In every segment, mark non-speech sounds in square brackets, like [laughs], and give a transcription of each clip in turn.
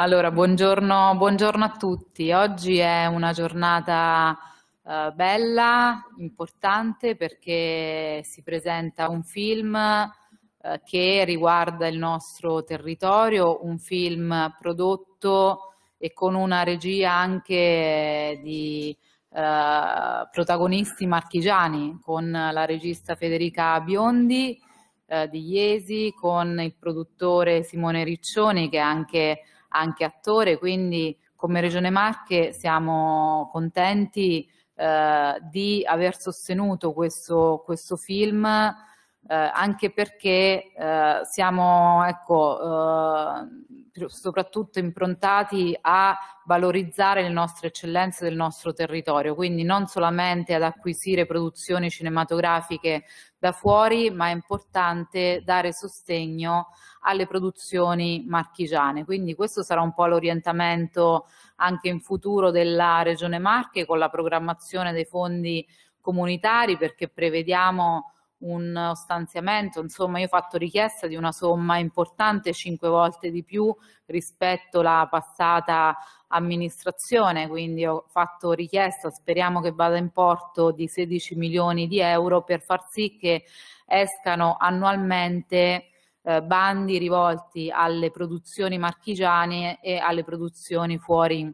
Allora, buongiorno, buongiorno, a tutti. Oggi è una giornata eh, bella, importante perché si presenta un film eh, che riguarda il nostro territorio, un film prodotto e con una regia anche di eh, protagonisti marchigiani, con la regista Federica Biondi eh, di Iesi, con il produttore Simone Riccioni che è anche anche attore, quindi come Regione Marche siamo contenti eh, di aver sostenuto questo, questo film eh, anche perché eh, siamo ecco, eh, soprattutto improntati a valorizzare le nostre eccellenze del nostro territorio, quindi non solamente ad acquisire produzioni cinematografiche da fuori, ma è importante dare sostegno alle produzioni marchigiane. Quindi questo sarà un po' l'orientamento anche in futuro della Regione Marche con la programmazione dei fondi comunitari perché prevediamo un eh, stanziamento, insomma io ho fatto richiesta di una somma importante, cinque volte di più rispetto alla passata amministrazione, quindi ho fatto richiesta, speriamo che vada in porto di 16 milioni di euro per far sì che escano annualmente eh, bandi rivolti alle produzioni marchigiane e alle produzioni fuori,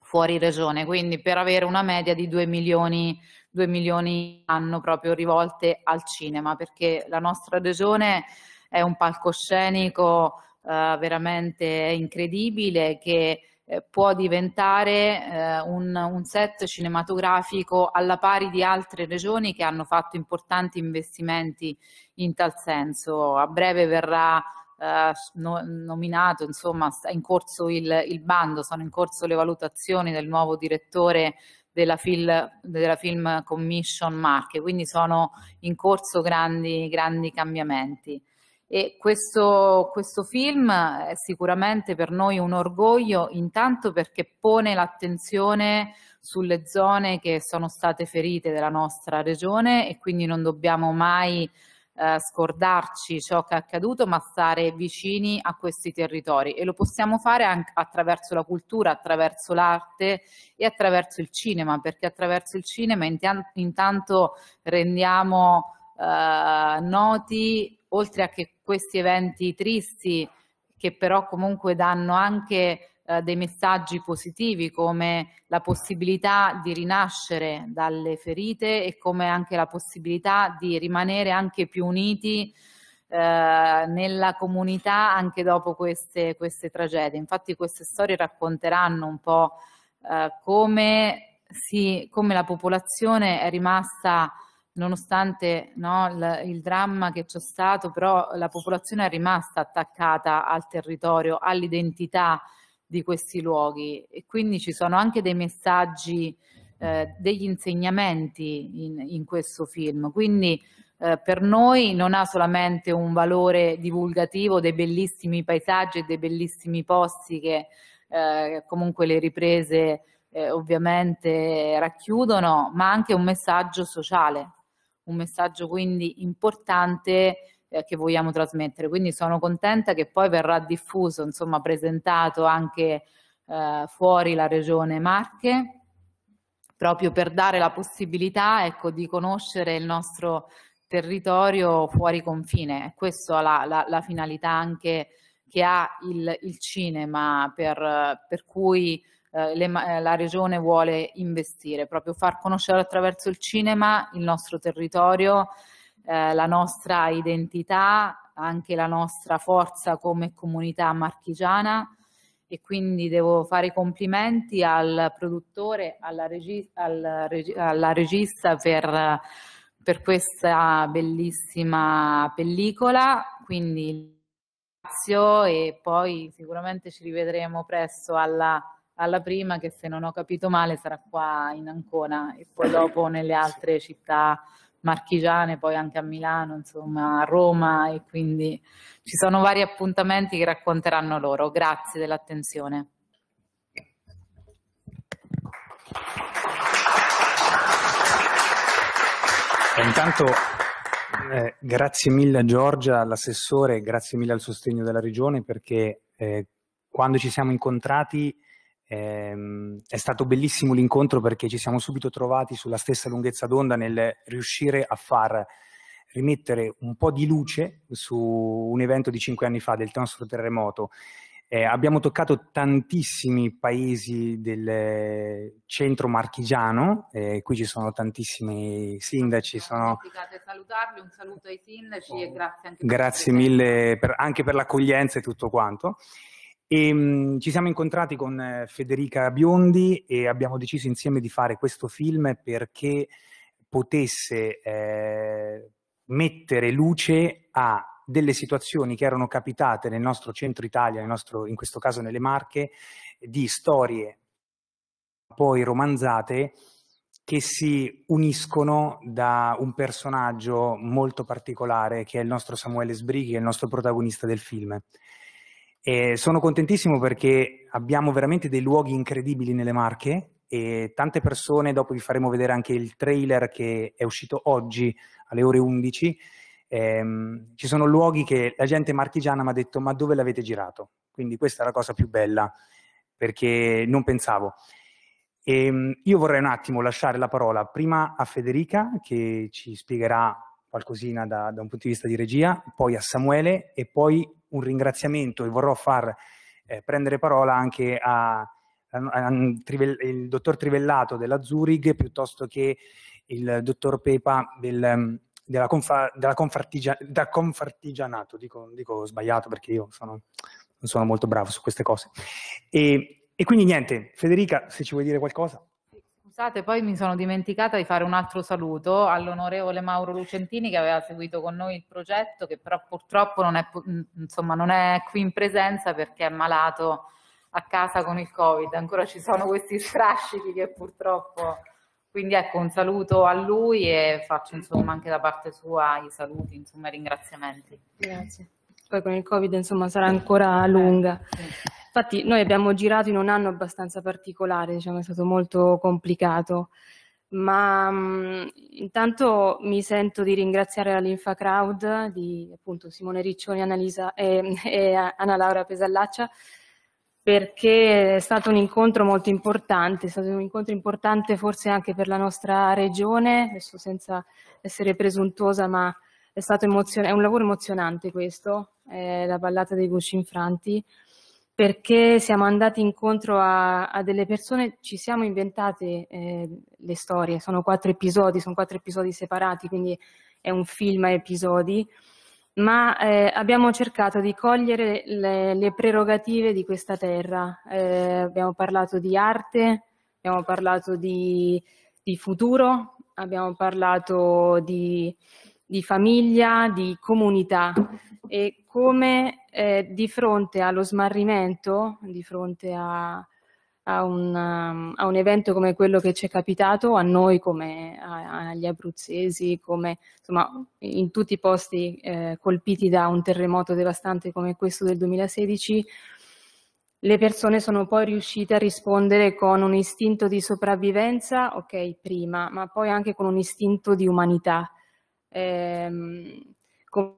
fuori regione, quindi per avere una media di 2 milioni 2 milioni all'anno proprio rivolte al cinema, perché la nostra regione è un palcoscenico eh, veramente incredibile che eh, può diventare eh, un, un, set cinematografico alla pari di altre regioni che hanno fatto importanti investimenti in tal senso. A breve verrà eh, no, nominato, insomma, è in corso il, il bando, sono in corso le valutazioni del nuovo direttore della, fil, della Film Commission Marche, quindi sono in corso grandi, grandi cambiamenti. E questo, questo, film è sicuramente per noi un orgoglio, intanto perché pone l'attenzione sulle zone che sono state ferite della nostra regione e quindi non dobbiamo mai eh, scordarci ciò che è accaduto, ma stare vicini a questi territori e lo possiamo fare anche attraverso la cultura, attraverso l'arte e attraverso il cinema, perché attraverso il cinema intanto rendiamo eh, noti, oltre a che questi eventi tristi, che però comunque danno anche eh, dei messaggi positivi come la possibilità di rinascere dalle ferite e come anche la possibilità di rimanere anche più uniti eh, nella comunità anche dopo queste, queste, tragedie. Infatti queste storie racconteranno un po' eh, come, si, come, la popolazione è rimasta nonostante no, il, il, dramma che c'è stato, però la popolazione è rimasta attaccata al territorio, all'identità di questi luoghi e quindi ci sono anche dei messaggi, eh, degli insegnamenti in, in questo film. Quindi eh, per noi non ha solamente un valore divulgativo dei bellissimi paesaggi e dei bellissimi posti che eh, comunque le riprese eh, ovviamente racchiudono, ma anche un messaggio sociale, un messaggio quindi importante eh, che vogliamo trasmettere. Quindi sono contenta che poi verrà diffuso, insomma, presentato anche eh, fuori la regione Marche, proprio per dare la possibilità ecco, di conoscere il nostro territorio fuori confine. Questa è la, la, la finalità anche che ha il, il cinema, per, per cui eh, le, eh, la regione vuole investire, proprio far conoscere attraverso il cinema il nostro territorio eh, la nostra identità, anche la nostra forza come comunità marchigiana e quindi devo fare i complimenti al produttore, alla, regi al reg alla regista per, per, questa bellissima pellicola, quindi grazie e poi sicuramente ci rivedremo presto alla, alla prima che se non ho capito male sarà qua in Ancona e poi dopo nelle altre città marchigiane, poi anche a Milano, insomma a Roma e quindi ci sono vari appuntamenti che racconteranno loro. Grazie dell'attenzione. Intanto eh, grazie mille a Giorgia, all'assessore, grazie mille al sostegno della Regione perché eh, quando ci siamo incontrati Ehm, è stato bellissimo l'incontro perché ci siamo subito trovati sulla stessa lunghezza d'onda nel riuscire a far rimettere un po' di luce su un evento di cinque anni fa del nostro terremoto. Eh, abbiamo toccato tantissimi paesi del centro marchigiano, eh, qui ci sono tantissimi sindaci. Sono... salutarli, un saluto ai sindaci oh. e grazie anche Grazie per mille per, anche per l'accoglienza e tutto quanto. E, ehm, mh, ci siamo incontrati con eh, Federica Biondi e abbiamo deciso insieme di fare questo film perché potesse eh, mettere luce a delle situazioni che erano capitate nel nostro centro Italia, nel nostro, in questo caso nelle Marche, di storie poi romanzate che si uniscono da un personaggio molto particolare che è il nostro Samuele Sbrighi, che è il nostro protagonista del film. E sono contentissimo perché abbiamo veramente dei luoghi incredibili nelle Marche e tante persone, dopo vi faremo vedere anche il trailer che è uscito oggi alle ore 11, ehm, ci sono luoghi che la gente marchigiana mi ha detto ma dove l'avete girato? Quindi questa è la cosa più bella perché non pensavo. E, ehm, io vorrei un attimo lasciare la parola prima a Federica che ci spiegherà qualcosina da, da un punto di vista di regia, poi a Samuele e poi un ringraziamento e vorrò far eh, prendere parola anche a, a, a, il dottor Trivellato della Zurich piuttosto che il dottor Pepa del, della, confa, della confartigia, da Confartigianato, dico, dico sbagliato perché io sono, non sono molto bravo su queste cose. E, e quindi niente, Federica, se ci vuoi dire qualcosa. Scusate, poi mi sono dimenticata di fare un altro saluto all'onorevole Mauro Lucentini che aveva seguito con noi il progetto, che però purtroppo non è, insomma, non è qui in presenza perché è malato a casa con il Covid. Ancora ci sono questi strascichi che purtroppo... Quindi ecco un saluto a lui e faccio insomma anche da parte sua i saluti, insomma i ringraziamenti. Grazie. Poi con il Covid insomma sarà ancora lunga. Eh, sì. Infatti noi abbiamo girato in un anno abbastanza particolare, diciamo, è stato molto complicato, ma mh, mm, intanto mi sento di ringraziare la Linfa Crowd di appunto, Simone Riccioni Annalisa, e, e Anna Laura Pesallaccia perché è stato un incontro molto importante, è stato un incontro importante forse anche per la nostra regione, adesso senza essere presuntuosa, ma è stato emozion- è un lavoro emozionante questo, eh, la ballata dei voci Infranti, perché siamo andati incontro a, a delle persone, ci siamo inventate eh, le storie, sono quattro episodi, sono quattro episodi separati, quindi è un film a episodi, ma eh, abbiamo cercato di cogliere le, le prerogative di questa terra. Eh, abbiamo parlato di arte, abbiamo parlato di, di futuro, abbiamo parlato di, di famiglia, di comunità e come eh, di fronte allo smarrimento, di fronte a, a un, um, a un, evento come quello che ci è capitato a noi, come a, agli abruzzesi, come insomma in tutti i posti eh, colpiti da un terremoto devastante come questo del 2016, le persone sono poi riuscite a rispondere con un istinto di sopravvivenza, ok, prima, ma poi anche con un istinto di umanità. Ehm, con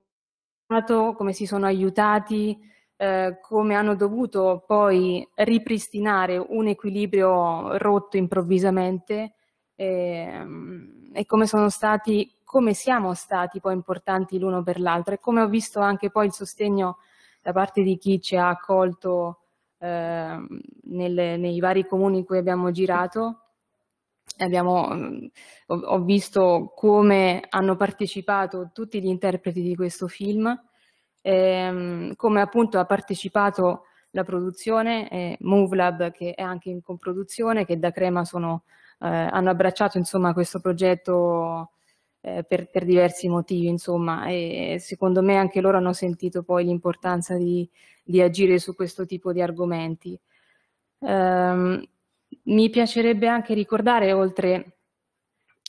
come si sono aiutati, eh, come hanno dovuto poi ripristinare un equilibrio rotto improvvisamente e, ehm, e come sono stati, come siamo stati poi importanti l'uno per l'altro e come ho visto anche poi il sostegno da parte di chi ci ha accolto eh, nelle, nei vari comuni in cui abbiamo girato Abbiamo, mm, ho, visto come hanno partecipato tutti gli interpreti di questo film, ehm, come appunto ha partecipato la produzione, eh, MoveLab che è anche in coproduzione, che da Crema sono, eh, hanno abbracciato insomma, questo progetto eh, per, per, diversi motivi, insomma, e secondo me anche loro hanno sentito poi l'importanza di, di agire su questo tipo di argomenti. Um, mi piacerebbe anche ricordare, oltre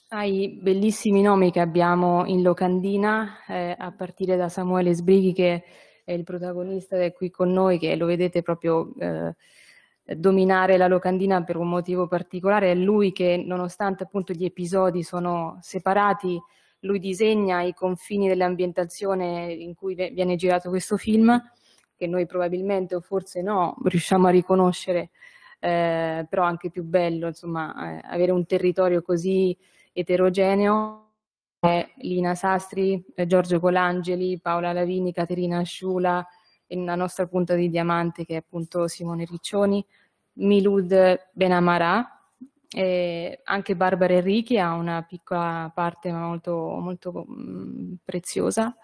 ai bellissimi nomi che abbiamo in locandina, eh, a partire da Samuele Sbrighi che è il protagonista che è qui con noi, che lo vedete proprio eh, dominare la locandina per un motivo particolare, è lui che nonostante appunto gli episodi sono separati, lui disegna i confini dell'ambientazione in cui viene girato questo film, che noi probabilmente o forse no riusciamo a riconoscere eh, però anche più bello, insomma, eh, avere un territorio così eterogeneo. Eh, Lina Sastri, eh, Giorgio Colangeli, Paola Lavini, Caterina Asciula e la nostra punta di diamante che è appunto Simone Riccioni, Milud Benamara, e anche Barbara Enrichi ha una piccola parte ma molto, molto mh, mm, preziosa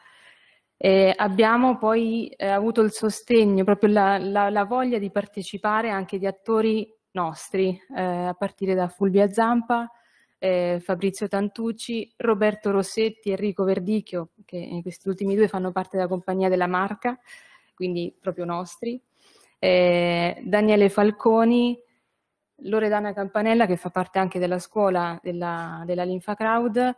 eh, abbiamo poi eh, avuto il sostegno, proprio la, la, la, voglia di partecipare anche di attori nostri, eh, a partire da Fulvia Zampa, eh, Fabrizio Tantucci, Roberto Rossetti, Enrico Verdicchio, che in questi ultimi due fanno parte della compagnia della Marca, quindi proprio nostri, Daniele Falconi, Loredana Campanella, che fa parte anche della scuola della, della Linfa Crowd,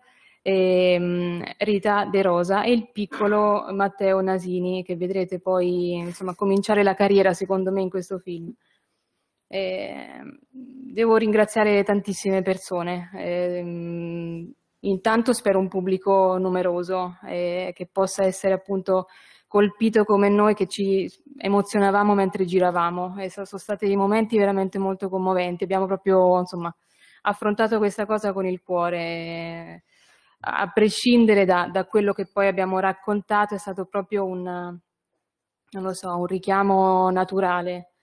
e, ehm, Rita De Rosa e il piccolo Matteo Nasini, che vedrete poi insomma, cominciare la carriera secondo me in questo film. E, ehm, devo ringraziare tantissime persone. E, ehm, intanto spero un pubblico numeroso eh, che possa essere appunto colpito come noi che ci emozionavamo mentre giravamo e sono stati dei momenti veramente molto commoventi. Abbiamo proprio insomma, affrontato questa cosa con il cuore a prescindere da, da, quello che poi abbiamo raccontato, è stato proprio un, so, un richiamo naturale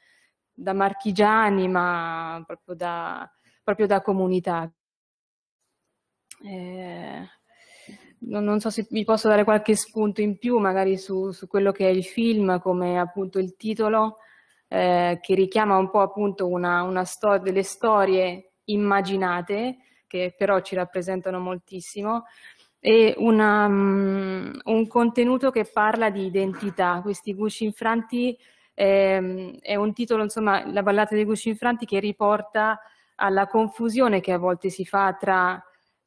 da marchigiani, ma proprio da, proprio da comunità. Eh, non, non, so se vi posso dare qualche spunto in più, magari su, su quello che è il film, come appunto il titolo, eh, che richiama un po' appunto una, una stor- delle storie immaginate, che però ci rappresentano moltissimo, e una, um, un contenuto che parla di identità. Questi gusci Infranti ehm, è un titolo, insomma, la ballata dei gusci Infranti che riporta alla confusione che a volte si fa tra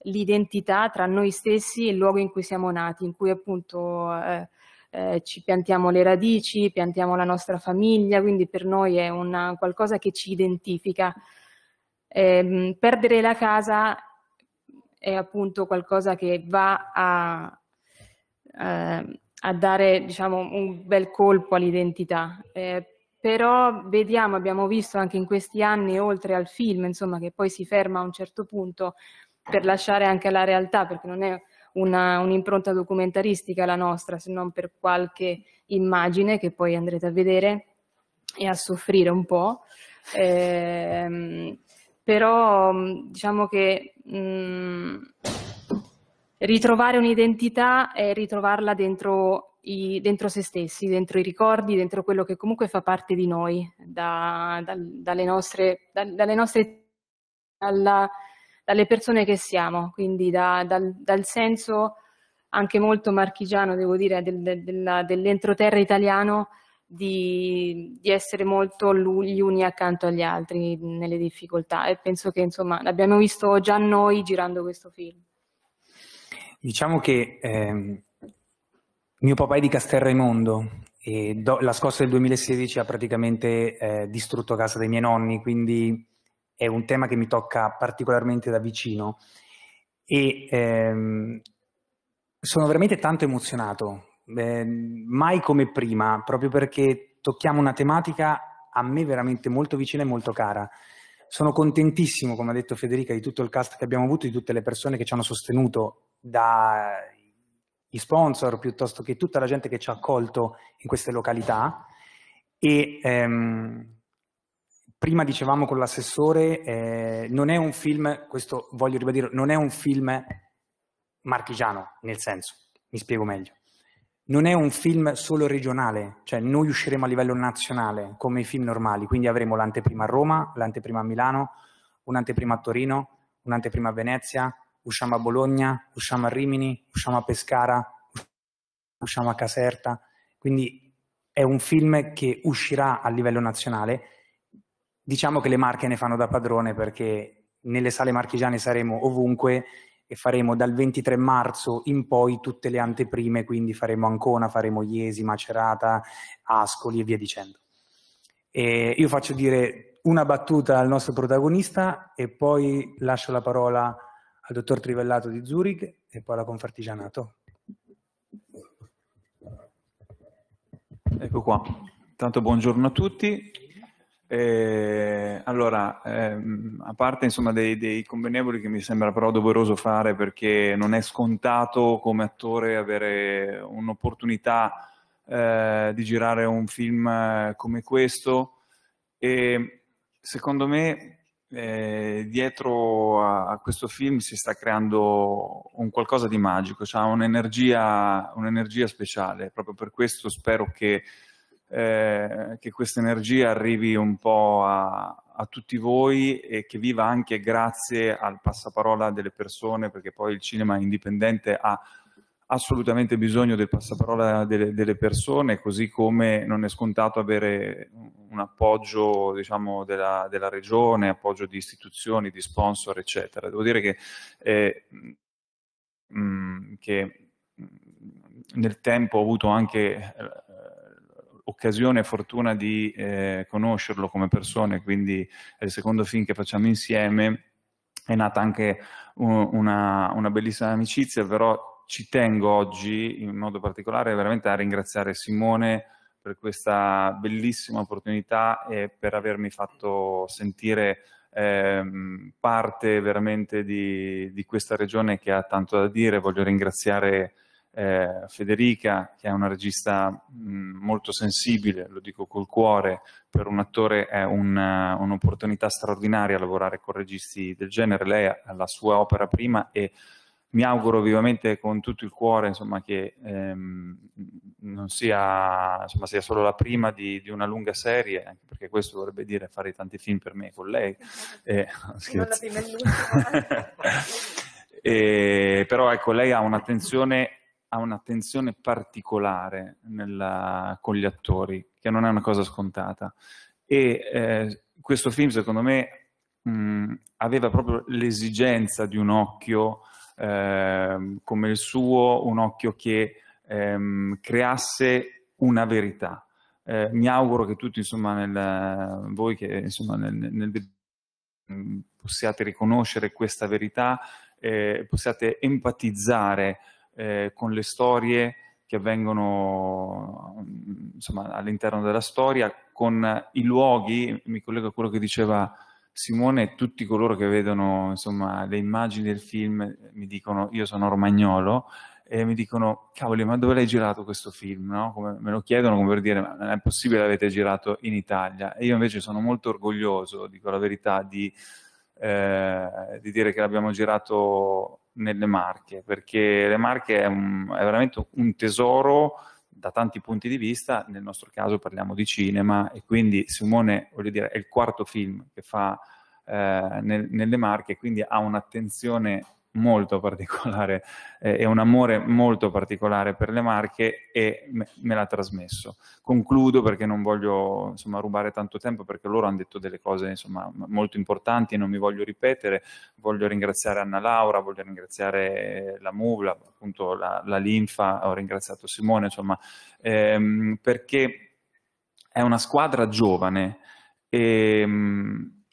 l'identità, tra noi stessi e il luogo in cui siamo nati, in cui appunto eh, eh, ci piantiamo le radici, piantiamo la nostra famiglia, quindi per noi è una, qualcosa che ci identifica. Eh, perdere la casa è appunto qualcosa che va a, eh, a dare diciamo, un bel colpo all'identità. Eh, però vediamo, abbiamo visto anche in questi anni, oltre al film, insomma, che poi si ferma a un certo punto per lasciare anche la realtà, perché non è una, un'impronta documentaristica la nostra, se non per qualche immagine che poi andrete a vedere e a soffrire un po'. Eh, però mm, diciamo che mh, mm, ritrovare un'identità è ritrovarla dentro, i, dentro, se stessi, dentro i ricordi, dentro quello che comunque fa parte di noi, da, da, dalle nostre, da, dalle, nostre alla, dalle persone che siamo, quindi dal, dal, senso anche molto marchigiano, devo dire, del, del, dell'entroterra italiano di, di, essere molto gli uni accanto agli altri nelle difficoltà e penso che insomma l'abbiamo visto già noi girando questo film. Diciamo che eh, mio papà è di Castelraimondo e do, la scossa del 2016 ha praticamente eh, distrutto casa dei miei nonni, quindi è un tema che mi tocca particolarmente da vicino e ehm, sono veramente tanto emozionato eh, mai come prima, proprio perché tocchiamo una tematica a me veramente molto vicina e molto cara. Sono contentissimo, come ha detto Federica, di tutto il cast che abbiamo avuto, di tutte le persone che ci hanno sostenuto, dai sponsor piuttosto che tutta la gente che ci ha accolto in queste località. E ehm, prima dicevamo con l'assessore, eh, non è un film, questo voglio ribadire, non è un film marchigiano, nel senso, mi spiego meglio non è un film solo regionale, cioè noi usciremo a livello nazionale come i film normali, quindi avremo l'anteprima a Roma, l'anteprima a Milano, un'anteprima a Torino, un'anteprima a Venezia, usciamo a Bologna, usciamo a Rimini, usciamo a Pescara, usciamo a Caserta, quindi è un film che uscirà a livello nazionale. Diciamo che le marche ne fanno da padrone perché nelle sale marchigiane saremo ovunque e faremo dal 23 marzo in poi tutte le anteprime, quindi faremo Ancona, faremo Iesi, Macerata, Ascoli e via dicendo. E io faccio dire una battuta al nostro protagonista e poi lascio la parola al dottor Trivellato di Zurich e poi alla Confartigianato. Ecco qua. Tanto buongiorno a tutti. Eh, allora, ehm, a parte insomma dei, dei, convenevoli che mi sembra però doveroso fare perché non è scontato come attore avere un'opportunità eh, di girare un film eh, come questo e secondo me eh, dietro a, a, questo film si sta creando un qualcosa di magico, cioè un'energia, un'energia speciale, proprio per questo spero che eh, che questa energia arrivi un po' a, a tutti voi e che viva anche grazie al passaparola delle persone, perché poi il cinema indipendente ha assolutamente bisogno del passaparola delle, delle, persone, così come non è scontato avere un appoggio diciamo, della, della, regione, appoggio di istituzioni, di sponsor, eccetera. Devo dire che, eh, mh, mm, che mm, nel tempo ho avuto anche eh, occasione e fortuna di eh, conoscerlo come persona, quindi è il secondo film che facciamo insieme, è nata anche un, una, una bellissima amicizia, però ci tengo oggi in modo particolare veramente a ringraziare Simone per questa bellissima opportunità e per avermi fatto sentire ehm, parte veramente di, di, questa regione che ha tanto da dire. Voglio ringraziare eh, Federica, che è una regista mh, mm, molto sensibile, lo dico col cuore, per un attore è un, uh, un'opportunità straordinaria lavorare con registi del genere, lei ha la sua opera prima e mi auguro vivamente con tutto il cuore insomma, che ehm, non sia, insomma, sia, solo la prima di, di, una lunga serie, anche perché questo vorrebbe dire fare tanti film per me con lei. [laughs] Eh, [laughs] non la prima [laughs] e eh, però ecco, lei ha un'attenzione ha un'attenzione particolare nella, con gli attori, che non è una cosa scontata. E eh, questo film, secondo me, mh, aveva proprio l'esigenza di un occhio eh, come il suo, un occhio che ehm, creasse una verità. Eh, mi auguro che tutti, insomma, nel, voi che insomma, nel, nel possiate riconoscere questa verità, eh, possiate empatizzare eh, con le storie che avvengono mm, insomma, all'interno della storia, con i luoghi, mi collego a quello che diceva Simone, tutti coloro che vedono insomma, le immagini del film eh, mi dicono, io sono romagnolo, e mi dicono, cavoli, ma dove l'hai girato questo film? No? Come, me lo chiedono come per dire, ma non è possibile che l'avete girato in Italia. E io invece sono molto orgoglioso, dico la verità, di, eh, di dire che l'abbiamo girato nelle Marche, perché le Marche è, un, è veramente un tesoro da tanti punti di vista, nel nostro caso parliamo di cinema e quindi Simone, voglio dire, è il quarto film che fa eh, nel, nelle Marche, quindi ha un'attenzione molto particolare eh, e un amore molto particolare per le marche e me, me l'ha trasmesso. Concludo perché non voglio insomma, rubare tanto tempo perché loro hanno detto delle cose insomma, molto importanti e non mi voglio ripetere. Voglio ringraziare Anna Laura, voglio ringraziare la Muvla, appunto la, la Linfa, ho ringraziato Simone, insomma, ehm, perché è una squadra giovane e, ehm,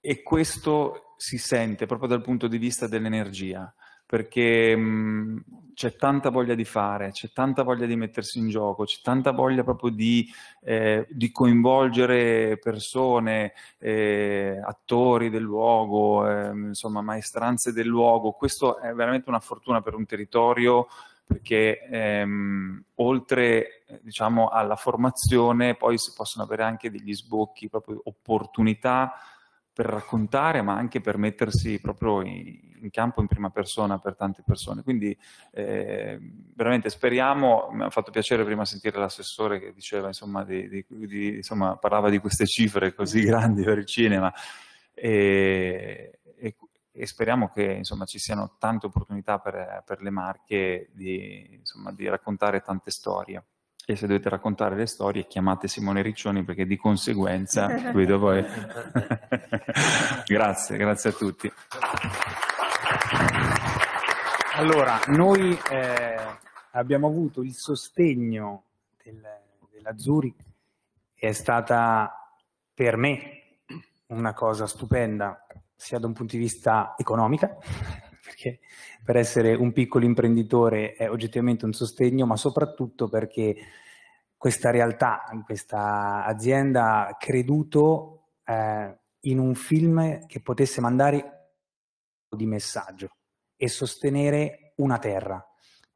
e questo si sente proprio dal punto di vista dell'energia, perché mh, mhmm, c'è tanta voglia di fare, c'è tanta voglia di mettersi in gioco, c'è tanta voglia proprio di, eh, di coinvolgere persone, eh, attori del luogo, eh, insomma maestranze del luogo. Questo è veramente una fortuna per un territorio perché ehm, oltre diciamo, alla formazione poi si possono avere anche degli sbocchi, proprio opportunità per raccontare, ma anche per mettersi proprio in, in campo in prima persona per tante persone. Quindi eh, veramente speriamo, mi ha fatto piacere prima sentire l'assessore che diceva, insomma, di, di, di, insomma parlava di queste cifre così mm. grandi per il cinema. E, e, e speriamo che insomma, ci siano tante opportunità per, per le marche di, insomma, di raccontare tante storie e se dovete raccontare le storie chiamate Simone Riccioni perché di conseguenza [laughs] lui dopo [laughs] grazie, grazie a tutti. Allora, noi eh, abbiamo avuto il sostegno del, della è stata per me una cosa stupenda, sia da un punto di vista economica, perché per essere un piccolo imprenditore è oggettivamente un sostegno, ma soprattutto perché questa realtà, questa azienda ha creduto eh, in un film che potesse mandare un messaggio e sostenere una terra.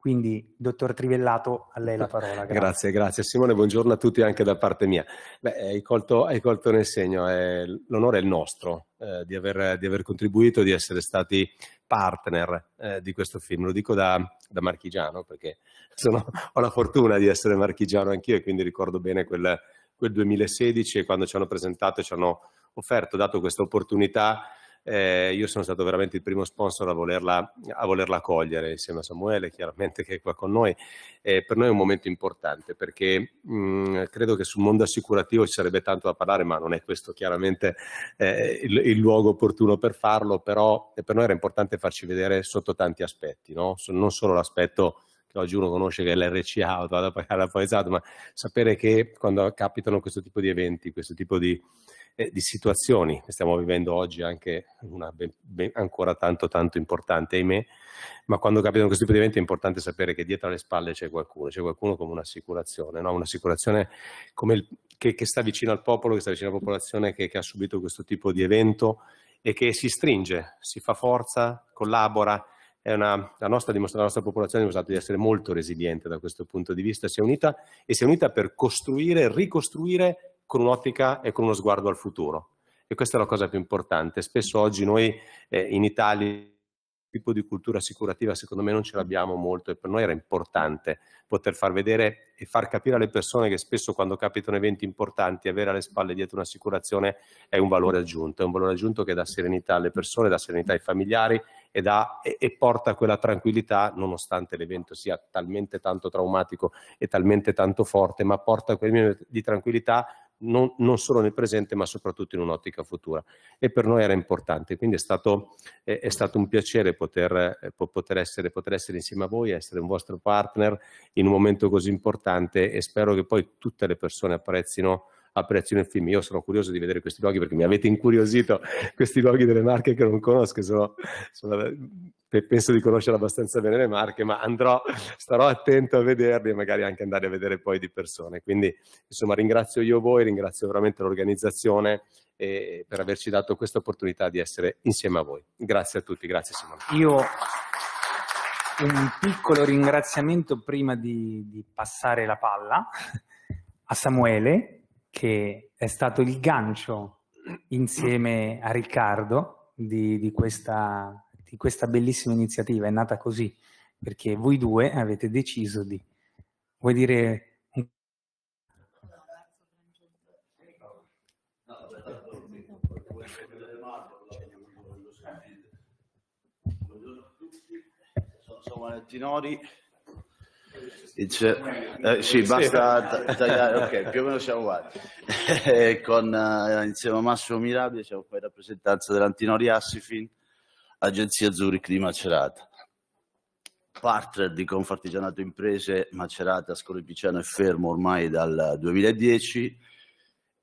Quindi, dottor Trivellato, a lei la parola. Grazie. grazie, grazie. Simone, buongiorno a tutti anche da parte mia. Beh, hai colto, hai colto nel segno, eh, l'onore è il nostro eh, di, aver, di, aver, contribuito, di essere stati partner eh, di questo film. Lo dico da, da marchigiano perché sono, ho la fortuna di essere marchigiano anch'io e quindi ricordo bene quel, quel 2016 quando ci hanno presentato, e ci hanno offerto, dato questa opportunità eh, io sono stato veramente il primo sponsor a volerla, a volerla cogliere insieme a Samuele, chiaramente che è qua con noi. Eh, per noi è un momento importante perché mh, mm, credo che sul mondo assicurativo ci sarebbe tanto da parlare, ma non è questo chiaramente eh, il, il, luogo opportuno per farlo, però eh, per noi era importante farci vedere sotto tanti aspetti, no? non solo l'aspetto che oggi uno conosce che è l'RCA, vado a pagare la ma sapere che quando capitano questo tipo di eventi, questo tipo di eh, di situazioni che stiamo vivendo oggi, anche una ben, ben, ancora tanto tanto importante, ahimè, ma quando capitano questo tipo di eventi è importante sapere che dietro alle spalle c'è qualcuno, c'è qualcuno come un'assicurazione, no? un'assicurazione il, che, che, sta vicino al popolo, che sta vicino alla popolazione che, che ha subito questo tipo di evento e che si stringe, si fa forza, collabora, una, la, nostra, la, nostra, popolazione ha dimostrato di essere molto resiliente da questo punto di vista, si è unita e si è unita per costruire, ricostruire con un'ottica e con uno sguardo al futuro. E questa è la cosa più importante. Spesso oggi noi eh, in Italia tipo di cultura assicurativa secondo me non ce l'abbiamo molto e per noi era importante poter far vedere e far capire alle persone che spesso quando capitano eventi importanti avere alle spalle dietro un'assicurazione è un valore aggiunto, è un valore aggiunto che dà serenità alle persone, dà serenità ai familiari e, dà, e, e porta quella tranquillità nonostante l'evento sia talmente tanto traumatico e talmente tanto forte, ma porta quel minimo di tranquillità non, non solo nel presente ma soprattutto in un'ottica futura e per noi era importante, quindi è stato, è, è stato un piacere poter, eh, poter, essere, poter essere insieme a voi, essere un vostro partner in un momento così importante e spero che poi tutte le persone apprezzino apprezzo nel film. Io sono curioso di vedere questi luoghi perché mi avete incuriosito [laughs] questi luoghi delle Marche che non conosco, sono, sono, penso di conoscere abbastanza bene le Marche, ma andrò, starò attento a vederli e magari anche andare a vedere poi di persone. Quindi insomma ringrazio io voi, ringrazio veramente l'organizzazione eh, per averci dato questa opportunità di essere insieme a voi. Grazie a tutti, grazie Simone. Io un piccolo ringraziamento prima di, di passare la palla a Samuele che è stato il gancio insieme a Riccardo di, di, questa, di questa bellissima iniziativa. È nata così perché voi due avete deciso di... Vuoi dire sono Dice, eh, sì, basta tagliare, ok, più o meno siamo uguali. [laughs] Con, eh, insieme a Massimo Mirabile siamo poi in rappresentanza dell'Antinori Assifin, agenzia Zurich di Macerata. Partner di Confartigianato Imprese Macerata, Scolepiciano e Fermo ormai dal 2010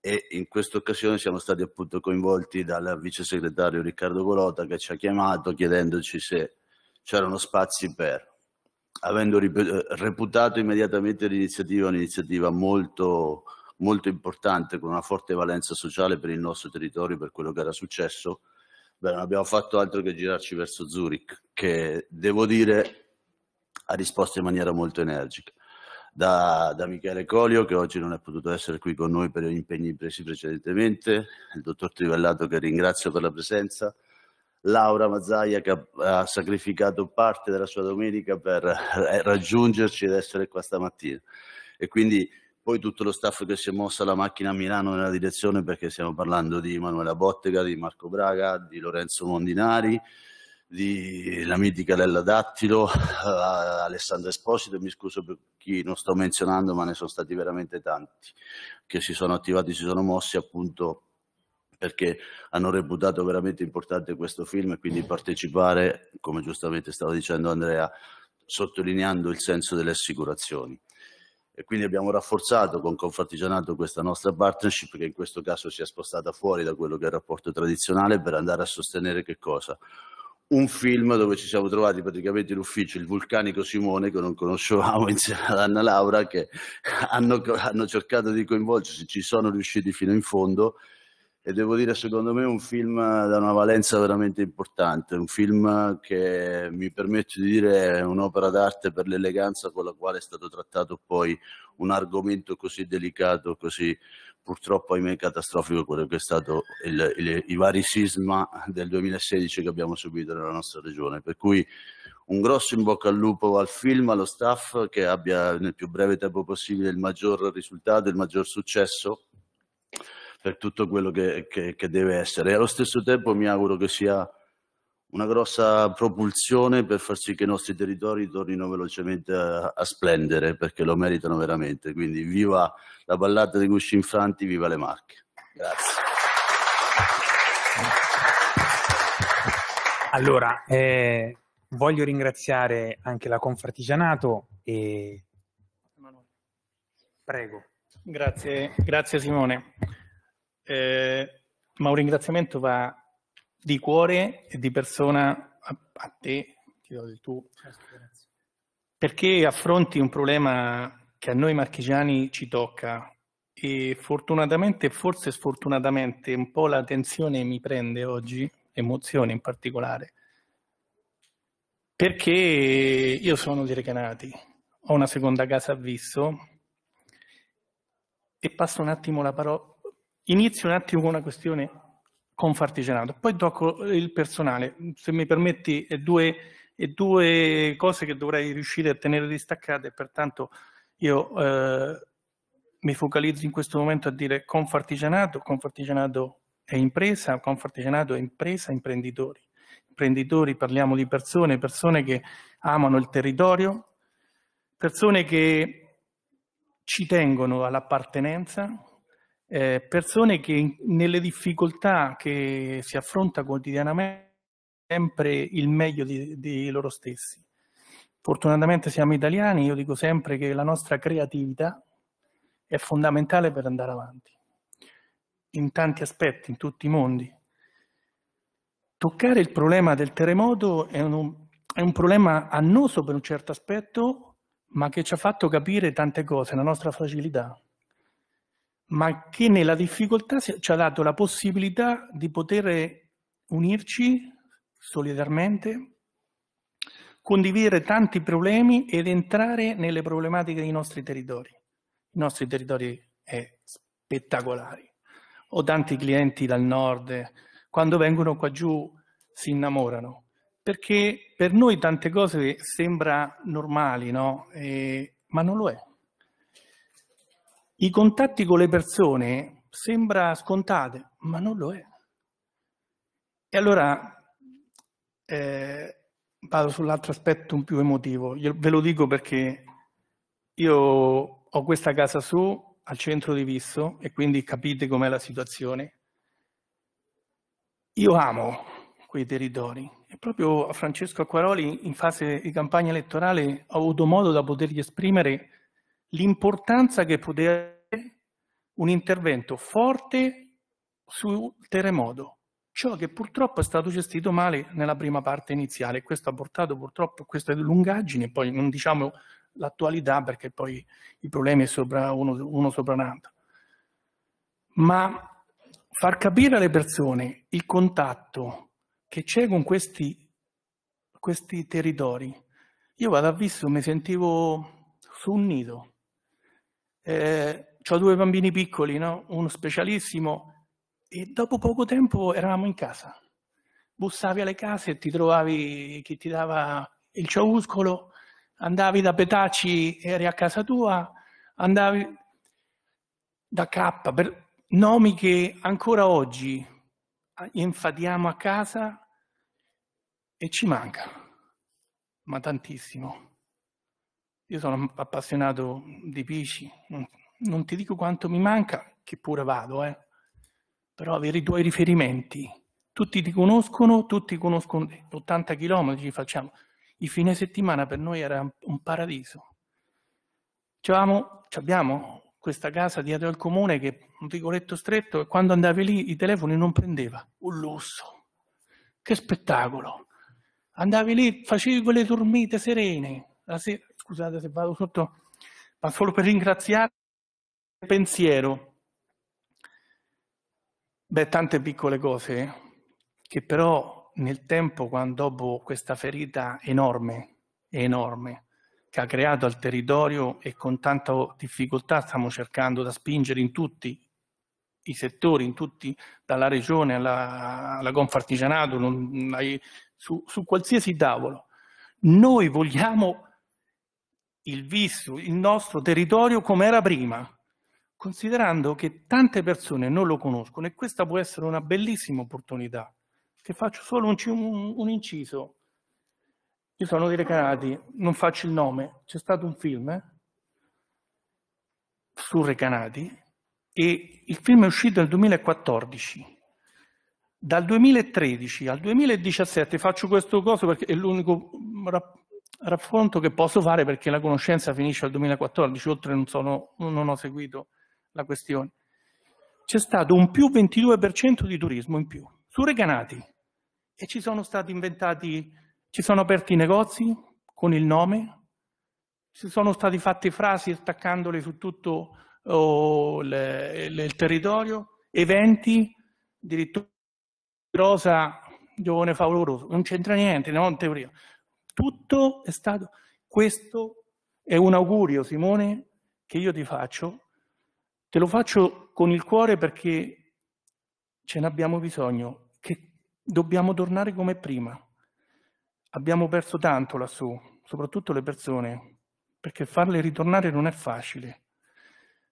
e in questa occasione siamo stati appunto coinvolti dal vice segretario Riccardo Golota che ci ha chiamato chiedendoci se c'erano spazi per avendo eh, reputato immediatamente l'iniziativa un'iniziativa molto, molto importante, con una forte valenza sociale per il nostro territorio, per quello che era successo, beh, non abbiamo fatto altro che girarci verso Zurich, che devo dire ha risposto in maniera molto energica. Da, da, Michele Colio, che oggi non è potuto essere qui con noi per gli impegni presi precedentemente, il dottor Trivellato, che ringrazio per la presenza, Laura Mazzaia che ha, sacrificato parte della sua domenica per eh, raggiungerci ed essere qua stamattina. E quindi poi tutto lo staff che si è mosso alla macchina a Milano nella direzione perché stiamo parlando di Emanuela Bottega, di Marco Braga, di Lorenzo Mondinari, di la mitica Lella Dattilo, eh, Alessandro Esposito, mi scuso per chi non sto menzionando ma ne sono stati veramente tanti che si sono attivati, si sono mossi appunto perché hanno reputato veramente importante questo film e quindi mm. partecipare, come giustamente stava dicendo Andrea, sottolineando il senso delle assicurazioni. E quindi abbiamo rafforzato con Confartigianato questa nostra partnership che in questo caso si è spostata fuori da quello che è il rapporto tradizionale per andare a sostenere che cosa? Un film dove ci siamo trovati praticamente in ufficio il vulcanico Simone che non conoscevamo [laughs] insieme ad Anna Laura che [laughs] hanno, hanno cercato di coinvolgersi, ci sono riusciti fino in fondo e devo dire secondo me è un film eh, da una valenza veramente importante, un film che mi permetto di dire è un'opera d'arte per l'eleganza con la quale è stato trattato poi un argomento così delicato, così purtroppo ahimè catastrofico quello che è stato il, il, i vari sisma del 2016 che abbiamo subito nella nostra regione. Per cui un grosso in bocca al lupo al film, allo staff, che abbia nel più breve tempo possibile il maggior risultato, il maggior successo per tutto quello che, che, che deve essere. E allo stesso tempo mi auguro che sia una grossa propulsione per far sì che i nostri territori tornino velocemente a, a splendere, perché lo meritano veramente. Quindi viva la ballata dei Gusci Infranti, viva le Marche. Grazie. Allora, eh, voglio ringraziare anche la Confartigianato e... Prego. Grazie, grazie Simone eh, ma un ringraziamento va di cuore e di persona a, a te, ti do del tu, certo, perché affronti un problema che a noi marchigiani ci tocca e fortunatamente, forse sfortunatamente, un po' la tensione mi prende oggi, emozione in particolare, perché io sono di Recanati, ho una seconda casa a Visso e passo un attimo la parola Inizio un attimo con una questione confartigianato, poi tocco il personale. Se mi permetti, due, due cose che dovrei riuscire a tenere distaccate, pertanto io eh, mi focalizzo in questo momento a dire confartigianato, confartigianato è impresa, confartigianato è impresa, imprenditori. Imprenditori, parliamo di persone, persone che amano il territorio, persone che ci tengono all'appartenenza, eh, persone che nelle difficoltà che si affronta quotidianamente sempre il meglio di, di loro stessi. Fortunatamente siamo italiani, io dico sempre che la nostra creatività è fondamentale per andare avanti, in tanti aspetti, in tutti i mondi. Toccare il problema del terremoto è un, è un problema annoso per un certo aspetto, ma che ci ha fatto capire tante cose, la nostra fragilità, ma che nella difficoltà ci ha dato la possibilità di poter unirci solidarmente, condividere tanti problemi ed entrare nelle problematiche dei nostri territori. I nostri territori è spettacolari. Ho tanti clienti dal nord, quando vengono qua giù si innamorano, perché per noi tante cose sembra normali, no? E, eh, ma non lo è. I contatti con le persone sembra scontate, ma non lo è. E allora eh, vado sull'altro aspetto un più emotivo. Io ve lo dico perché io ho questa casa su al centro di Visso e quindi capite com'è la situazione. Io amo quei territori e proprio a Francesco Acquaroli in fase di campagna elettorale ho avuto modo da potergli esprimere l'importanza che poteva avere un intervento forte sul terremoto, ciò che purtroppo è stato gestito male nella prima parte iniziale. Questo ha portato purtroppo a queste lungaggini, poi non diciamo l'attualità perché poi i problemi sono uno, uno sopra altro. Ma far capire alle persone il contatto che c'è con questi, questi territori. Io vado a Visso, mi sentivo su un nido, eh, ho due bambini piccoli, no? uno specialissimo, e dopo poco tempo eravamo in casa. Bussavi alle case e ti trovavi chi ti dava il ciauscolo, andavi da Petacci, e eri a casa tua, andavi da K, per nomi che ancora oggi enfatiamo a casa e ci manca, ma tantissimo. Io sono appassionato di bici, non ti dico quanto mi manca, che pure vado, eh. però avere i tuoi riferimenti. Tutti ti conoscono, tutti conoscono 80 km ci facciamo. Il fine settimana per noi era un paradiso. C'avevamo, abbiamo questa casa dietro al comune che un vicoletto stretto e quando andavi lì i telefoni non prendeva. Un lusso. Che spettacolo. Andavi lì, facevi quelle dormite serene. La sera scusate se vado sotto, ma solo per ringraziare il pensiero. Beh, tante piccole cose eh, che però nel tempo, quando dopo questa ferita enorme, enorme, che ha creato al territorio e con tanta difficoltà stiamo cercando da spingere in tutti i settori, in tutti, dalla regione alla, alla Confartigianato, su, su qualsiasi tavolo. Noi vogliamo il visto, il nostro territorio come era prima, considerando che tante persone non lo conoscono e questa può essere una bellissima opportunità, che faccio solo un, un, un inciso. Io sono delle Canadi, non faccio il nome, c'è stato un film eh, su Recanati e il film è uscito nel 2014. Dal 2013 al 2017 faccio questo coso perché è l'unico raffronto che posso fare perché la conoscenza finisce al 2014, oltre non, sono, non ho seguito la questione. C'è stato un più 22% di turismo in più, su Recanati, e ci sono stati inventati, ci sono aperti negozi con il nome, ci sono state fatte frasi staccandole su tutto oh, le, le, il territorio, eventi, addirittura rosa, giovane favoloso, non c'entra niente, non teoria. Tutto è stato... Questo è un augurio, Simone, che io ti faccio. Te lo faccio con il cuore perché ce n'abbiamo bisogno, che dobbiamo tornare come prima. Abbiamo perso tanto lassù, soprattutto le persone, perché farle ritornare non è facile.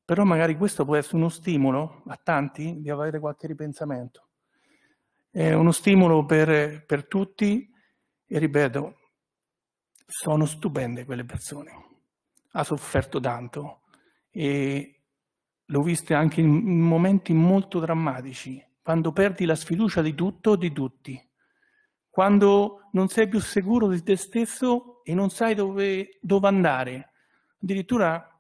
Però magari questo può essere uno stimolo a tanti di avere qualche ripensamento. È uno stimolo per, per tutti e ripeto, sono stupende quelle persone. Ha sofferto tanto e l'ho viste anche in momenti molto drammatici, quando perdi la sfiducia di tutto e di tutti, quando non sei più sicuro di te stesso e non sai dove, dove andare. Addirittura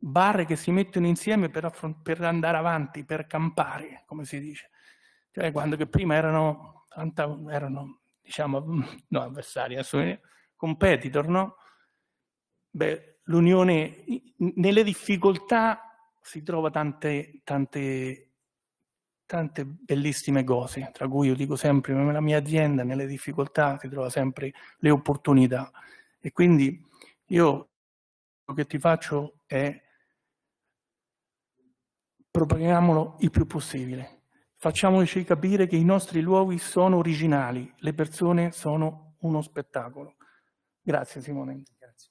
barre che si mettono insieme per, per, andare avanti, per campare, come si dice. Cioè, quando che prima erano, erano diciamo, [laughs] no, avversari, assolutamente eh, eh, competitor, no? Beh, l'Unione nelle difficoltà si trova tante, tante, tante bellissime cose, tra cui io dico sempre, nella mia azienda nelle difficoltà si trova sempre le opportunità. E quindi io quello che ti faccio è propaghiamolo il più possibile. Facciamoci capire che i nostri luoghi sono originali, le persone sono uno spettacolo. Grazie Simone. Grazie.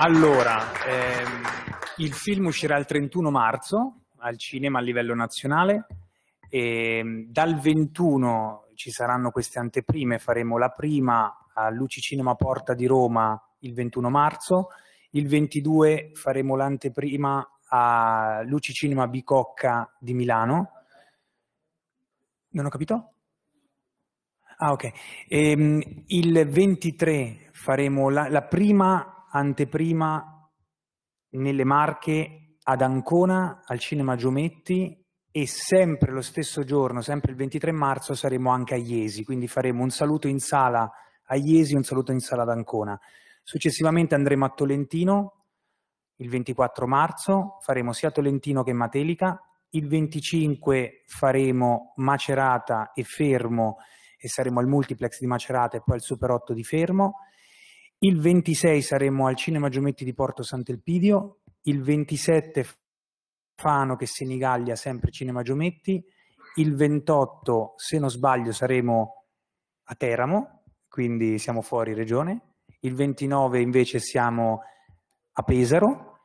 Allora, ehm, il film uscirà il 31 marzo al cinema a livello nazionale e ehm, dal 21 ci saranno queste anteprime, faremo la prima a Luci Cinema Porta di Roma il 21 marzo, il 22 faremo l'anteprima a Luci Cinema Bicocca di Milano. Non ho capito? Ah, ok. Ehm, il 23 faremo la, la, prima anteprima nelle Marche ad Ancona al Cinema Giometti e sempre lo stesso giorno, sempre il 23 marzo, saremo anche a Iesi, quindi faremo un saluto in sala a Iesi e un saluto in sala ad Ancona. Successivamente andremo a Tolentino il 24 marzo, faremo sia Tolentino che Matelica, il 25 faremo Macerata e Fermo e saremo al multiplex di Macerata e poi al Super 8 di Fermo. Il 26 saremo al Cinema Giometti di Porto Sant'Elpidio, il 27 Fano che Senigallia, sempre Cinema Giometti, il 28 se non sbaglio saremo a Teramo, quindi siamo fuori regione, il 29 invece siamo a Pesaro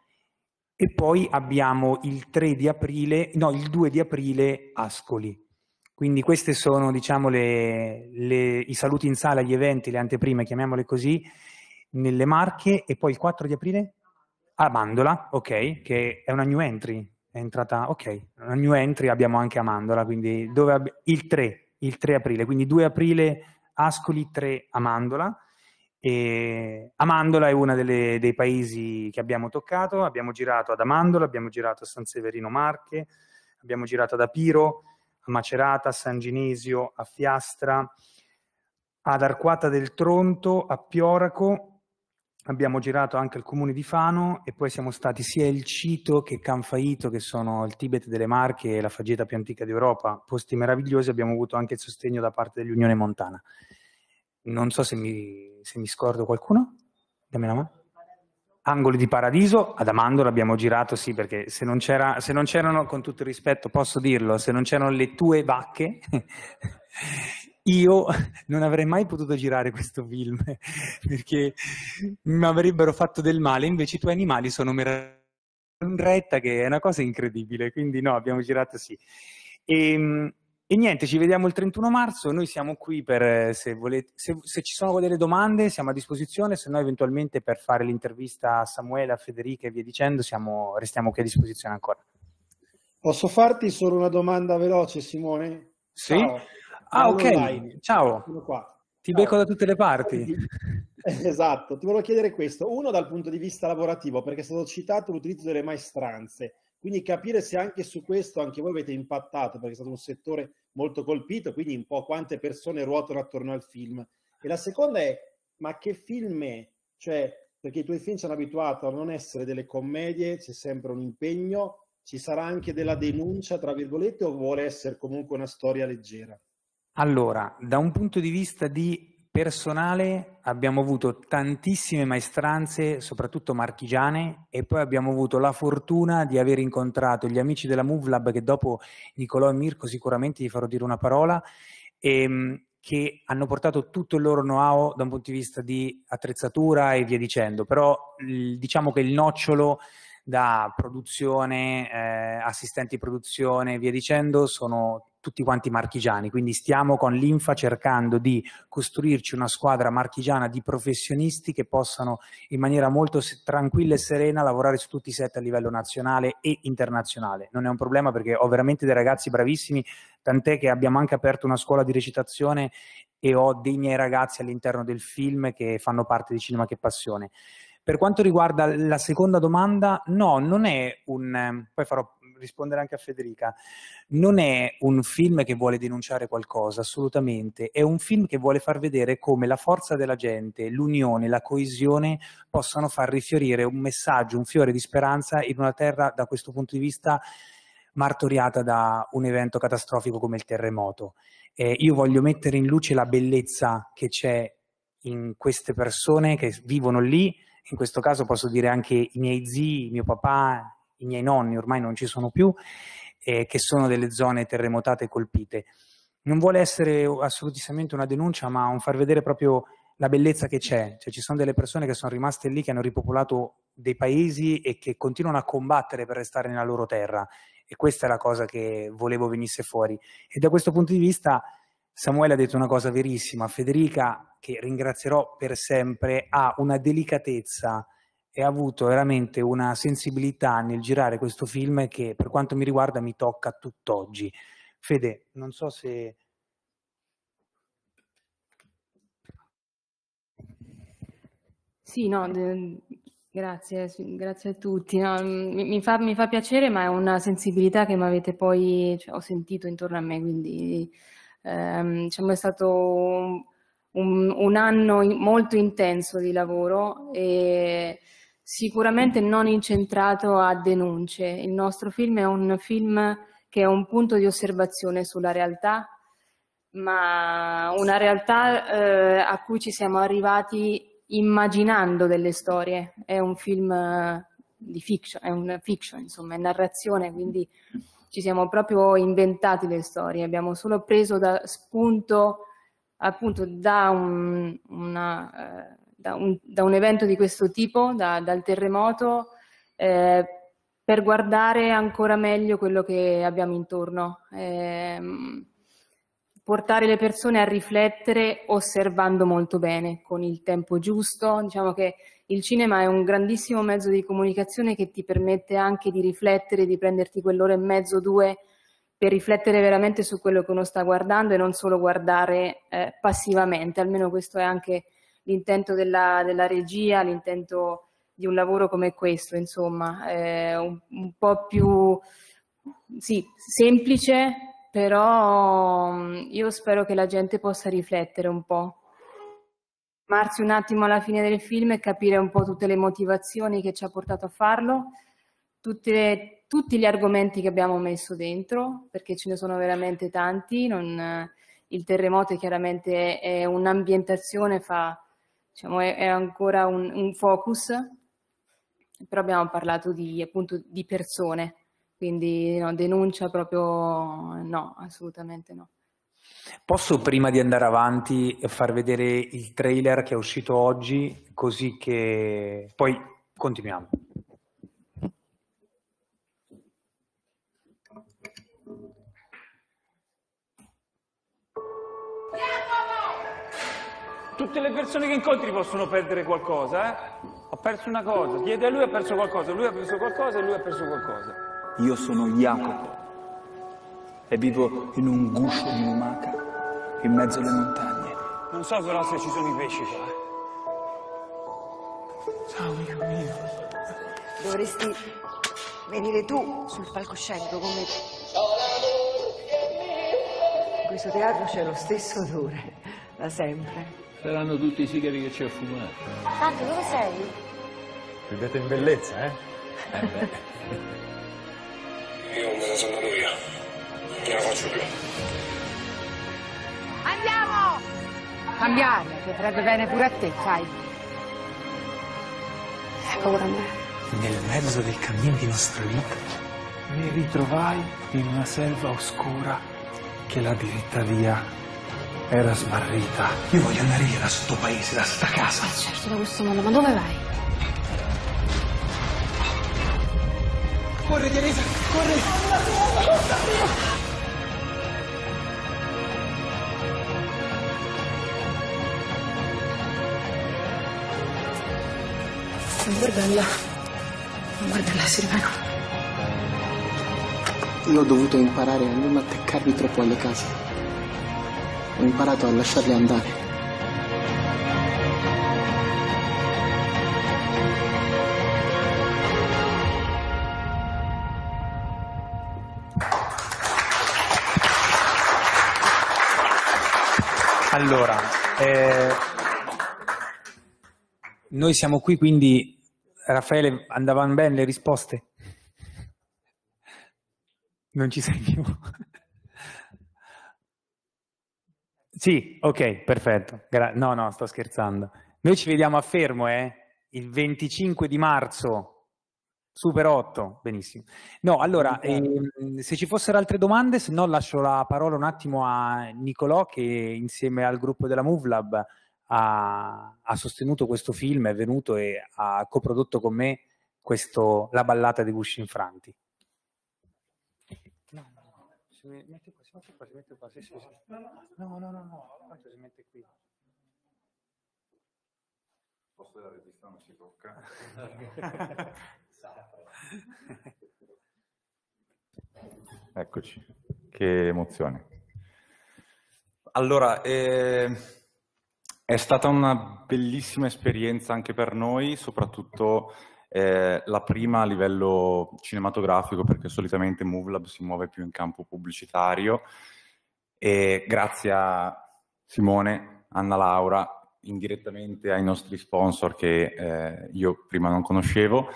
e poi abbiamo il 3 di aprile, no il 2 di aprile Ascoli. Quindi questi sono diciamo, le, le, i saluti in sala, gli eventi, le anteprime, chiamiamole così, nelle Marche e poi il 4 di aprile a Mandola, ok, che è una new entry, è entrata, ok, una new entry abbiamo anche a Mandola, quindi dove, il 3, il 3 aprile, quindi 2 aprile Ascoli, 3 a Mandola. E Amandola è uno dei paesi che abbiamo toccato, abbiamo girato ad Amandola, abbiamo girato a San Severino Marche, abbiamo girato ad Apiro, Macerata, a San Ginisio, a Fiastra, ad Arquata del Tronto, a Pioraco, abbiamo girato anche il comune di Fano e poi siamo stati sia il Cito che Canfaito, che sono il Tibet delle Marche e la faggeta più antica d'Europa, posti meravigliosi, abbiamo avuto anche il sostegno da parte dell'Unione Montana. Non so se mi, se mi scordo qualcuno, dammi la mano. Angoli di Paradiso, ad Amando l'abbiamo girato, sì, perché se non, c'erano, con tutto il rispetto, posso dirlo, se non c'erano le tue vacche, [laughs] io non avrei mai potuto girare questo film, [laughs] perché mi avrebbero fatto del male, invece i tuoi animali sono meravigliosi in retta, che è una cosa incredibile, quindi no, abbiamo girato sì. E, ehm, e niente, ci vediamo il 31 marzo, noi siamo qui per eh, se, volete, se, se ci sono delle domande siamo a disposizione, se no eventualmente per fare l'intervista a Samuele, a Federica e via dicendo siamo, restiamo qui a disposizione ancora. Posso farti solo una domanda veloce Simone? Sì? Ciao. Ah All ok, online. ciao. Sono qua. Ti ciao. becco da tutte le parti. [laughs] Esatto, ti volevo chiedere questo. Uno dal punto di vista lavorativo, perché è stato citato l'utilizzo delle maestranze quindi capire se anche su questo anche voi avete impattato, perché è stato un settore molto colpito, quindi un po' quante persone ruotano attorno al film. E la seconda è, ma che film è? Cioè, perché i tuoi film ci hanno abituato a non essere delle commedie, c'è sempre un impegno, ci sarà anche della denuncia, tra virgolette, o vuole essere comunque una storia leggera? Allora, da un punto di vista di personale abbiamo avuto tantissime maestranze, soprattutto marchigiane, e poi abbiamo avuto la fortuna di aver incontrato gli amici della Move Lab, che dopo Nicolò e Mirko sicuramente gli farò dire una parola, e, ehm, che hanno portato tutto il loro know-how da un punto di vista di attrezzatura e via dicendo. Però diciamo che il nocciolo da produzione, eh, assistenti di produzione e via dicendo sono tutti quanti marchigiani, quindi stiamo con l'Infa cercando di costruirci una squadra marchigiana di professionisti che possano in maniera molto tranquilla e serena lavorare su tutti i set a livello nazionale e internazionale. Non è un problema perché ho veramente dei ragazzi bravissimi, tant'è che abbiamo anche aperto una scuola di recitazione e ho dei miei ragazzi all'interno del film che fanno parte di Cinema che Passione. Per quanto riguarda la seconda domanda, no, non è un... Ehm, poi farò rispondere anche a Federica, non è un film che vuole denunciare qualcosa, assolutamente, è un film che vuole far vedere come la forza della gente, l'unione, la coesione possono far rifiorire un messaggio, un fiore di speranza in una terra da questo punto di vista martoriata da un evento catastrofico come il terremoto. Eh, io voglio mettere in luce la bellezza che c'è in queste persone che vivono lì, in questo caso posso dire anche i miei zii, mio papà, i miei nonni ormai non ci sono più, eh, che sono delle zone terremotate colpite. Non vuole essere assolutamente una denuncia, ma un far vedere proprio la bellezza che c'è, cioè ci sono delle persone che sono rimaste lì, che hanno ripopolato dei paesi e che continuano a combattere per restare nella loro terra e questa è la cosa che volevo venisse fuori. E da questo punto di vista Samuele ha detto una cosa verissima, Federica, che ringrazierò per sempre, ha una delicatezza e ha avuto veramente una sensibilità nel girare questo film che per quanto mi riguarda mi tocca tutt'oggi. Fede, non so se... Sì, no, grazie, grazie, a tutti. No, mi, fa, mi, fa, piacere, ma è una sensibilità che mi avete poi, cioè, ho sentito intorno a me, quindi ehm, diciamo è stato un, un anno molto intenso di lavoro e sicuramente non incentrato a denunce. Il nostro film è un film che è un punto di osservazione sulla realtà, ma una realtà eh, a cui ci siamo arrivati immaginando delle storie. È un film eh, di fiction, è un fiction, insomma, è narrazione, quindi ci siamo proprio inventati le storie, abbiamo solo preso da spunto appunto da un, una, eh, da, un, da un, evento di questo tipo, da, dal terremoto, eh, per guardare ancora meglio quello che abbiamo intorno. Eh, portare le persone a riflettere osservando molto bene, con il tempo giusto. Diciamo che il cinema è un grandissimo mezzo di comunicazione che ti permette anche di riflettere, di prenderti quell'ora e mezzo, due, per riflettere veramente su quello che uno sta guardando e non solo guardare eh, passivamente. Almeno questo è anche l'intento della, della regia, l'intento di un lavoro come questo, insomma, eh, un, un, po' più sì, semplice, però mm, io spero che la gente possa riflettere un po', fermarsi un attimo alla fine del film e capire un po' tutte le motivazioni che ci ha portato a farlo, tutte, tutti gli argomenti che abbiamo messo dentro, perché ce ne sono veramente tanti, non, il terremoto è chiaramente è un'ambientazione, fa diciamo, è, è ancora un, un, focus, però abbiamo parlato di, appunto di persone, quindi no, denuncia proprio no, assolutamente no. Posso prima di andare avanti far vedere il trailer che è uscito oggi, così che poi continuiamo. Tutte le persone che incontri possono perdere qualcosa, eh? Ho perso una cosa, chiedi a lui ha perso qualcosa, lui ha perso qualcosa e lui ha perso qualcosa. Io sono Jacopo e vivo in un guscio di lumaca in mezzo alle montagne. Non so però se ci sono i pesci qua. Eh. Ciao amico mio. Dovresti venire tu sul palcoscenico come in questo teatro c'è lo stesso odore da sempre. Saranno tutti i sigari che ci ha fumato. Tanto, dove sei? Vivete in bellezza, eh? eh Io me ne sono andato via. Non la faccio più. Andiamo! Cambiarla, che farebbe bene pure a te, fai. Hai paura a me. Nel mezzo del cammino di nostra vita mi ritrovai in una selva oscura che la diritta via era smarrita. Io voglio andare via da sto paese, da sta casa. Ma eh, certo, da questo mondo, ma dove vai? Corri, Teresa, corri! Oh, Non guardarla. Non guardarla, Silvano. L'ho dovuto imparare a non attaccarmi troppo alle case ho imparato a lasciarli andare. Allora, eh, noi siamo qui, quindi Raffaele andavano bene le risposte? Non ci sei più. Sì, ok, perfetto. Gra- no, no, sto scherzando. Noi ci vediamo a Fermo, eh? Il 25 di marzo. Super 8, benissimo. No, allora, ehm, se ci fossero altre domande, se no lascio la parola un attimo a Nicolò che insieme al gruppo della MoveLab ha, ha sostenuto questo film, è venuto e ha coprodotto con me questo, la ballata di Guscin Franti. No, no, ma tu si mette qua, sì, sì, sì. No, no, no, no, quanto si mette qui? posto della regista non si tocca. [laughs] Eccoci, che emozione. Allora, eh, è stata una bellissima esperienza anche per noi, soprattutto eh, la prima a livello cinematografico, perché solitamente MoveLab si muove più in campo pubblicitario. E grazie a Simone, Anna Laura, indirettamente ai nostri sponsor che eh, io prima non conoscevo.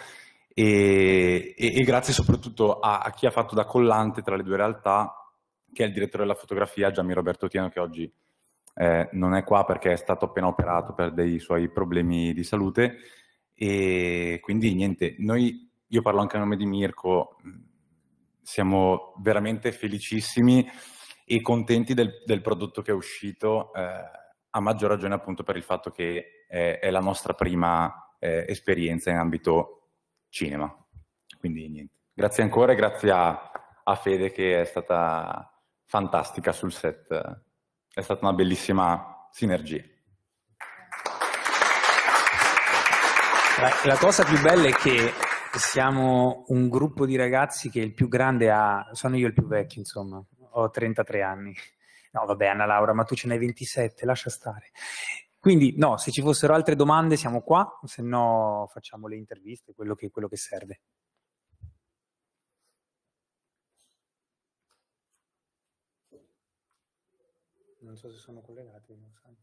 E, e, e grazie soprattutto a, a, chi ha fatto da collante tra le due realtà, che è il direttore della fotografia, Gianni Roberto Tiano, che oggi eh, non è qua perché è stato appena operato per dei suoi problemi di salute e quindi niente, noi, io parlo anche a nome di Mirko, mm, siamo veramente felicissimi e contenti del, del prodotto che è uscito, eh, a maggior ragione appunto per il fatto che è, è la nostra prima eh, esperienza in ambito cinema. Quindi niente, grazie ancora e grazie a, a Fede che è stata fantastica sul set, è stata una bellissima sinergia. La, la, cosa più bella è che siamo un gruppo di ragazzi che il più grande ha, sono io il più vecchio insomma, ho 33 anni. No vabbè Anna Laura, ma tu ce n'hai 27, lascia stare. Quindi no, se ci fossero altre domande siamo qua, se no facciamo le interviste, quello che, quello che serve. Non so se sono collegati, non sanno.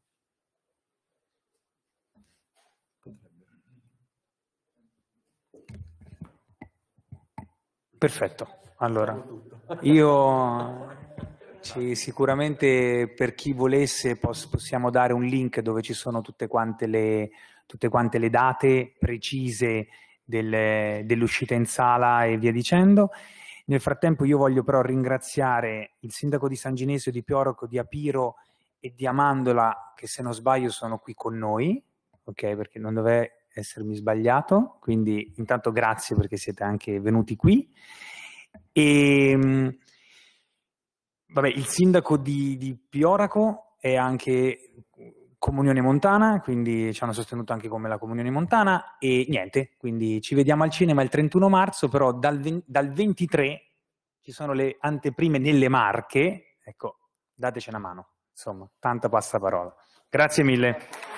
Perfetto, allora [laughs] io ci, sicuramente per chi volesse poss possiamo dare un link dove ci sono tutte quante le, tutte quante le date precise del, dell'uscita in sala e via dicendo. Nel frattempo io voglio però ringraziare il sindaco di San Ginesio, di Pioroco, di Apiro e di Amandola che se non sbaglio sono qui con noi, ok? Perché non dovrei essermi sbagliato, quindi intanto grazie perché siete anche venuti qui. E, ehm, vabbè, il sindaco di, di Pioraco è anche Comunione Montana, quindi ci hanno sostenuto anche come la Comunione Montana e niente, quindi ci vediamo al cinema il 31 marzo, però dal, dal 23 ci sono le anteprime nelle marche, ecco, dateci una mano, insomma, tanta passaparola. Grazie mille.